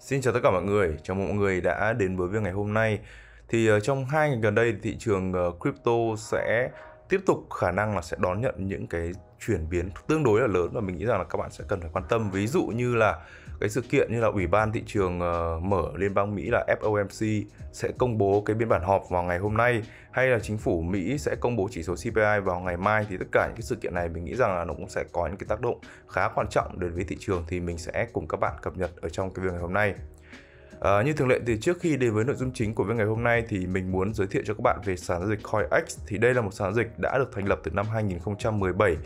Xin chào tất cả mọi người, chào mừng mọi người đã đến với việc ngày hôm nay. Thì ờ, trong hai ngày gần đây thị trường ờ, crypto sẽ tiếp tục khả năng là sẽ đón nhận những cái chuyển biến tương đối là lớn và mình nghĩ rằng là các bạn sẽ cần phải quan tâm. Ví dụ như là cái sự kiện như là ủy ban thị trường ờ, mở liên bang Mỹ là FOMC sẽ công bố cái biên bản họp vào ngày hôm nay hay là chính phủ Mỹ sẽ công bố chỉ số CPI vào ngày mai thì tất cả những cái sự kiện này mình nghĩ rằng là nó cũng sẽ có những cái tác động khá quan trọng đến với thị trường thì mình sẽ cùng các bạn cập nhật ở trong cái video ngày hôm nay. À, như thường lệ thì trước khi đến với nội dung chính của video ngày hôm nay thì mình muốn giới thiệu cho các bạn về sàn giao dịch CoinX thì đây là một sàn giao dịch đã được thành lập từ năm 2017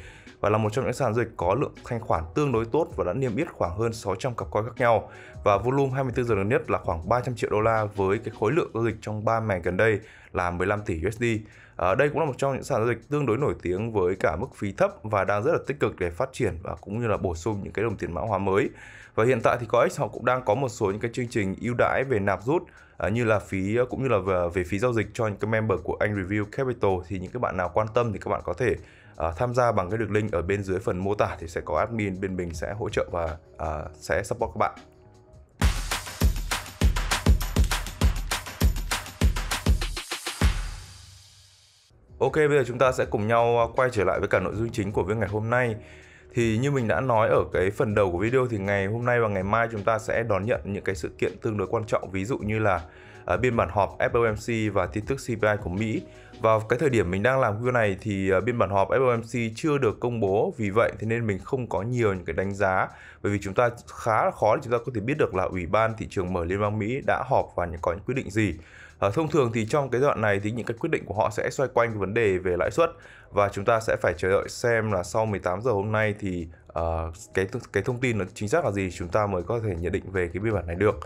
và là một trong những sàn giao dịch có lượng thanh khoản tương đối tốt và đã niêm yết khoảng hơn 600 cặp coin khác nhau và volume 24 giờ gần nhất là khoảng 300 triệu đô la với cái khối lượng giao dịch trong 3 ngày gần đây là 15 tỷ USD. À, đây cũng là một trong những sàn giao dịch tương đối nổi tiếng với cả mức phí thấp và đang rất là tích cực để phát triển và cũng như là bổ sung những cái đồng tiền mã hóa mới. Và hiện tại thì CoinEx họ cũng đang có một số những cái chương trình ưu đãi về nạp rút à, như là phí ờ, cũng như là về, về phí giao dịch cho những cái member của anh Review Capital thì những cái bạn nào quan tâm thì các bạn có thể à, tham gia bằng cái đường link ở bên dưới phần mô tả thì sẽ có admin bên mình sẽ hỗ trợ và à, sẽ support các bạn Ok, bây giờ chúng ta sẽ cùng nhau ờ, quay trở lại với cả nội dung chính của video ngày hôm nay. Thì như mình đã nói ở cái phần đầu của video thì ngày hôm nay và ngày mai chúng ta sẽ đón nhận những cái sự kiện tương đối quan trọng ví dụ như là biên bản họp FOMC và tin tức CPI của Mỹ. Vào cái thời điểm mình đang làm video này thì ờ, biên bản họp FOMC chưa được công bố, vì vậy thế nên mình không có nhiều những cái đánh giá bởi vì chúng ta khá là khó để chúng ta có thể biết được là Ủy ban thị trường mở Liên bang Mỹ đã họp và có những quyết định gì. Ờ, thông thường thì trong cái đoạn này thì những cái quyết định của họ sẽ xoay quanh cái vấn đề về lãi suất và chúng ta sẽ phải chờ đợi xem là sau 18 giờ hôm nay thì uh, cái cái thông tin nó chính xác là gì chúng ta mới có thể nhận định về cái biên bản này được.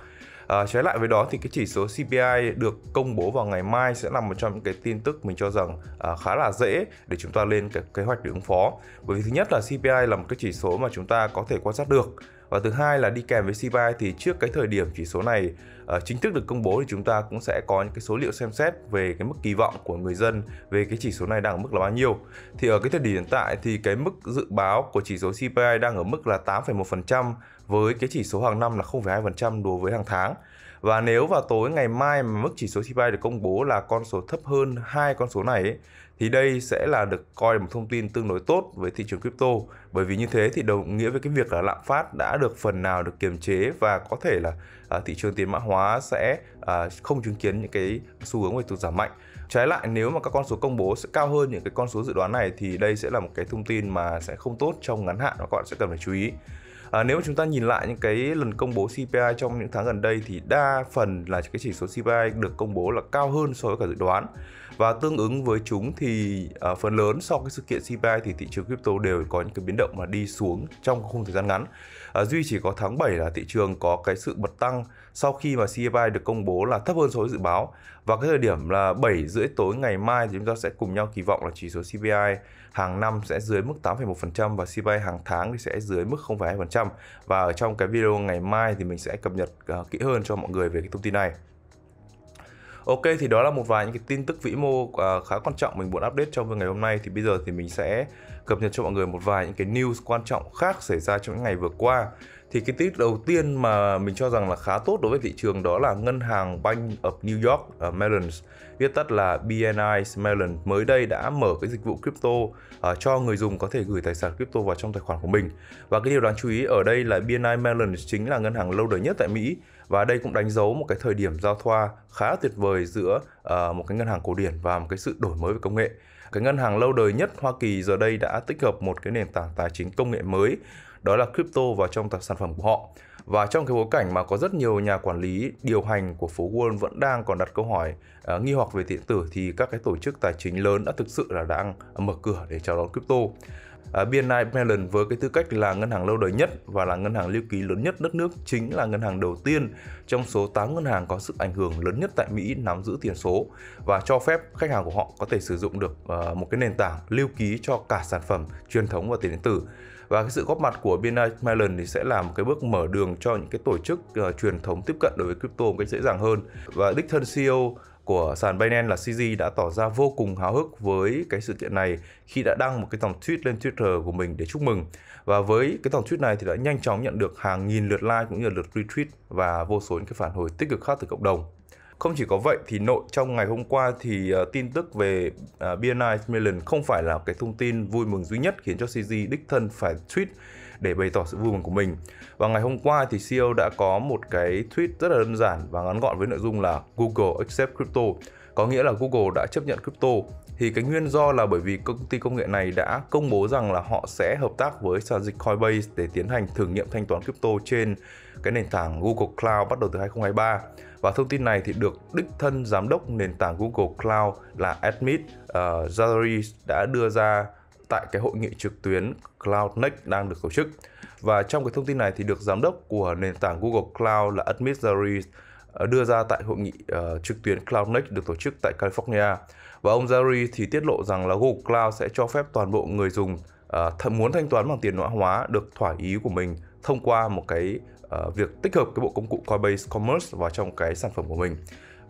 À, trái lại với đó thì cái chỉ số CPI được công bố vào ngày mai sẽ là một trong những cái tin tức mình cho rằng à, khá là dễ để chúng ta lên cái kế hoạch để ứng phó. Bởi vì thứ nhất là CPI là một cái chỉ số mà chúng ta có thể quan sát được và thứ hai là đi kèm với CPI thì trước cái thời điểm chỉ số này uh, chính thức được công bố thì chúng ta cũng sẽ có những cái số liệu xem xét về cái mức kỳ vọng của người dân về cái chỉ số này đang ở mức là bao nhiêu. Thì ở cái thời điểm hiện tại thì cái mức dự báo của chỉ số CPI đang ở mức là 8,1% với cái chỉ số hàng năm là 0,2% đối với hàng tháng. Và nếu vào tối ngày mai mà mức chỉ số CPI được công bố là con số thấp hơn hai con số này ấy, thì đây sẽ là được coi là một thông tin tương đối tốt với thị trường crypto bởi vì như thế thì đồng nghĩa với cái việc là lạm phát đã được phần nào được kiềm chế và có thể là à, thị trường tiền mã hóa sẽ à, không chứng kiến những cái xu hướng về tụt giảm mạnh trái lại nếu mà các con số công bố sẽ cao hơn những cái con số dự đoán này thì đây sẽ là một cái thông tin mà sẽ không tốt trong ngắn hạn và các bạn sẽ cần phải chú ý À, nếu mà chúng ta nhìn lại những cái lần công bố CPI trong những tháng gần đây thì đa phần là cái chỉ số CPI được công bố là cao hơn so với cả dự đoán và tương ứng với chúng thì à, phần lớn sau cái sự kiện CPI thì thị trường crypto đều có những cái biến động mà đi xuống trong khung thời gian ngắn à, duy chỉ có tháng 7 là thị trường có cái sự bật tăng sau khi mà CPI được công bố là thấp hơn so với dự báo và cái thời điểm là 7 rưỡi tối ngày mai thì chúng ta sẽ cùng nhau kỳ vọng là chỉ số CPI hàng năm sẽ dưới mức 8,1% và CPI hàng tháng thì sẽ dưới mức 0,2% và ở trong cái video ngày mai thì mình sẽ cập nhật uh, kỹ hơn cho mọi người về cái thông tin này. Ok thì đó là một vài những cái tin tức vĩ mô uh, khá quan trọng mình muốn update trong ngày hôm nay thì bây giờ thì mình sẽ cập nhật cho mọi người một vài những cái news quan trọng khác xảy ra trong những ngày vừa qua thì cái tích đầu tiên mà mình cho rằng là khá tốt đối với thị trường đó là ngân hàng Bank of New York uh, ờ, Mellon viết tắt là BNI Mellon mới đây đã mở cái dịch vụ crypto uh, cho người dùng có thể gửi tài sản crypto vào trong tài khoản của mình và cái điều đáng chú ý ở đây là BNI Mellon chính là ngân hàng lâu đời nhất tại Mỹ và đây cũng đánh dấu một cái thời điểm giao thoa khá tuyệt vời giữa uh, một cái ngân hàng cổ điển và một cái sự đổi mới về công nghệ cái ngân hàng lâu đời nhất Hoa Kỳ giờ đây đã tích hợp một cái nền tảng tài chính công nghệ mới đó là crypto vào trong sản phẩm của họ và trong cái bối cảnh mà có rất nhiều nhà quản lý điều hành của phố Wall vẫn đang còn đặt câu hỏi uh, nghi hoặc về điện tử thì các cái tổ chức tài chính lớn đã thực sự là đang mở cửa để chào đón crypto. Uh, à, BNI Mellon với cái tư cách là ngân hàng lâu đời nhất và là ngân hàng lưu ký lớn nhất đất nước chính là ngân hàng đầu tiên trong số 8 ngân hàng có sức ảnh hưởng lớn nhất tại Mỹ nắm giữ tiền số và cho phép khách hàng của họ có thể sử dụng được uh, một cái nền tảng lưu ký cho cả sản phẩm truyền thống và tiền điện tử và cái sự góp mặt của BNI uh, Mellon thì sẽ là một cái bước mở đường cho những cái tổ chức uh, truyền thống tiếp cận đối với crypto một cách dễ dàng hơn và đích thân CEO của sàn Binance là CZ đã tỏ ra vô cùng háo hức với cái sự kiện này khi đã đăng một cái dòng tweet lên Twitter của mình để chúc mừng. Và với cái dòng tweet này thì đã nhanh chóng nhận được hàng nghìn lượt like cũng như lượt retweet và vô số những cái phản hồi tích cực khác từ cộng đồng. Không chỉ có vậy thì nội trong ngày hôm qua thì ờ, tin tức về uh, ờ, BNI Mellon không phải là cái thông tin vui mừng duy nhất khiến cho cg đích thân phải tweet để bày tỏ sự vui mừng của mình. Và ngày hôm qua thì CEO đã có một cái tweet rất là đơn giản và ngắn gọn với nội dung là Google accept crypto có nghĩa là Google đã chấp nhận crypto thì cái nguyên do là bởi vì công ty công nghệ này đã công bố rằng là họ sẽ hợp tác với sàn dịch Coinbase để tiến hành thử nghiệm thanh toán crypto trên cái nền tảng Google Cloud bắt đầu từ 2023 và thông tin này thì được đích thân giám đốc nền tảng Google Cloud là Admit uh, đã đưa ra tại cái hội nghị trực tuyến Cloud Next đang được tổ chức. Và trong cái thông tin này thì được giám đốc của nền tảng Google Cloud là Admit Zalary Ờ, đưa ra tại hội nghị uh, trực tuyến CloudNext được tổ chức tại California. Và ông Zari thì tiết lộ rằng là Google Cloud sẽ cho phép toàn bộ người dùng uh, th- muốn thanh toán bằng tiền mã hóa được thỏa ý của mình thông qua một cái uh, việc tích hợp cái bộ công cụ Coinbase Commerce vào trong cái sản phẩm của mình.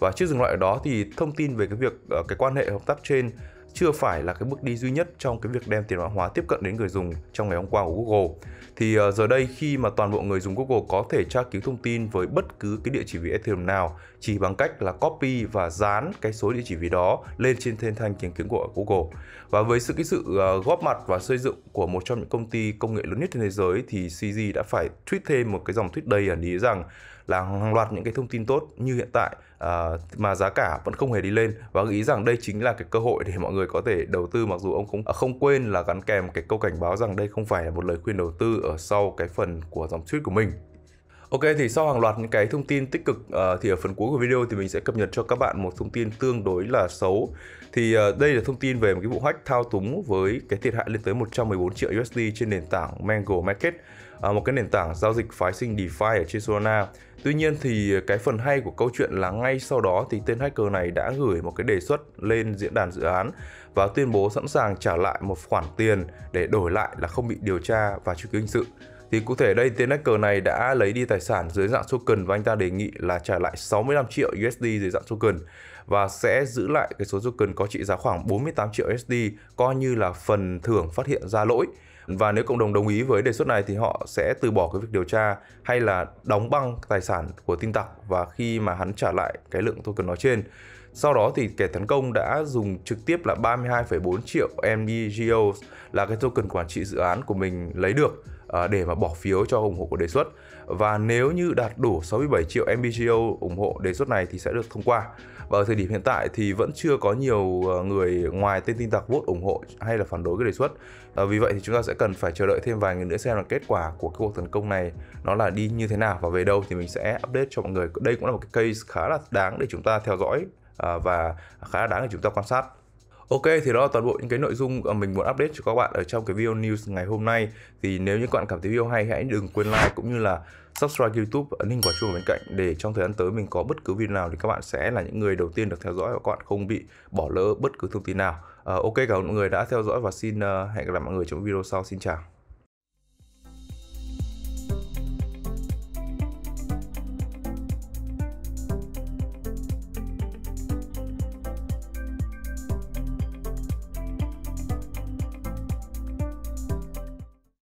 Và chưa dừng lại ở đó thì thông tin về cái việc uh, cái quan hệ hợp tác trên chưa phải là cái bước đi duy nhất trong cái việc đem tiền mã hóa tiếp cận đến người dùng trong ngày hôm qua của Google. Thì ờ, giờ đây khi mà toàn bộ người dùng Google có thể tra cứu thông tin với bất cứ cái địa chỉ ví Ethereum nào chỉ bằng cách là copy và dán cái số địa chỉ ví đó lên trên thiên thanh tìm kiếm của Google. Và với sự cái sự ờ, góp mặt và xây dựng của một trong những công ty công nghệ lớn nhất trên thế giới thì CZ đã phải tweet thêm một cái dòng tweet đầy ẩn ý rằng là hàng loạt những cái thông tin tốt như hiện tại à, mà giá cả vẫn không hề đi lên và nghĩ rằng đây chính là cái cơ hội để mọi người có thể đầu tư mặc dù ông cũng ờ, không quên là gắn kèm cái câu cảnh báo rằng đây không phải là một lời khuyên đầu tư ở sau cái phần của dòng tweet của mình Ok thì sau hàng loạt những cái thông tin tích cực uh, thì ở phần cuối của video thì mình sẽ cập nhật cho các bạn một thông tin tương đối là xấu. Thì uh, đây là thông tin về một cái vụ hack thao túng với cái thiệt hại lên tới 114 triệu USD trên nền tảng Mango Market, uh, một cái nền tảng giao dịch phái sinh DeFi ở trên Solana. Tuy nhiên thì cái phần hay của câu chuyện là ngay sau đó thì tên hacker này đã gửi một cái đề xuất lên diễn đàn dự án và tuyên bố sẵn sàng trả lại một khoản tiền để đổi lại là không bị điều tra và truy cứu hình sự. Thì cụ thể đây tên hacker này đã lấy đi tài sản dưới dạng token và anh ta đề nghị là trả lại 65 triệu USD dưới dạng token và sẽ giữ lại cái số token có trị giá khoảng 48 triệu USD coi như là phần thưởng phát hiện ra lỗi. Và nếu cộng đồng đồng ý với đề xuất này thì họ sẽ từ bỏ cái việc điều tra hay là đóng băng tài sản của tin tặc và khi mà hắn trả lại cái lượng token nói trên sau đó thì kẻ tấn công đã dùng trực tiếp là 32,4 triệu MEGO là cái token quản trị dự án của mình lấy được à, để mà bỏ phiếu cho ủng hộ của đề xuất và nếu như đạt đủ 67 triệu MBGO ủng hộ đề xuất này thì sẽ được thông qua và ở thời điểm hiện tại thì vẫn chưa có nhiều à, người ngoài tên tin tặc vote ủng hộ hay là phản đối cái đề xuất à, vì vậy thì chúng ta sẽ cần phải chờ đợi thêm vài ngày nữa xem là kết quả của cái cuộc tấn công này nó là đi như thế nào và về đâu thì mình sẽ update cho mọi người đây cũng là một cái case khá là đáng để chúng ta theo dõi À, và khá là đáng để chúng ta quan sát Ok thì đó là toàn bộ những cái nội dung à, mình muốn update cho các bạn ở trong cái video news ngày hôm nay Thì nếu như các bạn cảm thấy video hay hãy đừng quên like cũng như là subscribe youtube ấn à, hình quả chuông bên cạnh Để trong thời gian tới mình có bất cứ video nào thì các bạn sẽ là những người đầu tiên được theo dõi và các bạn không bị bỏ lỡ bất cứ thông tin nào à, Ok cảm ơn mọi người đã theo dõi và xin uh, hẹn gặp lại mọi người trong video sau Xin chào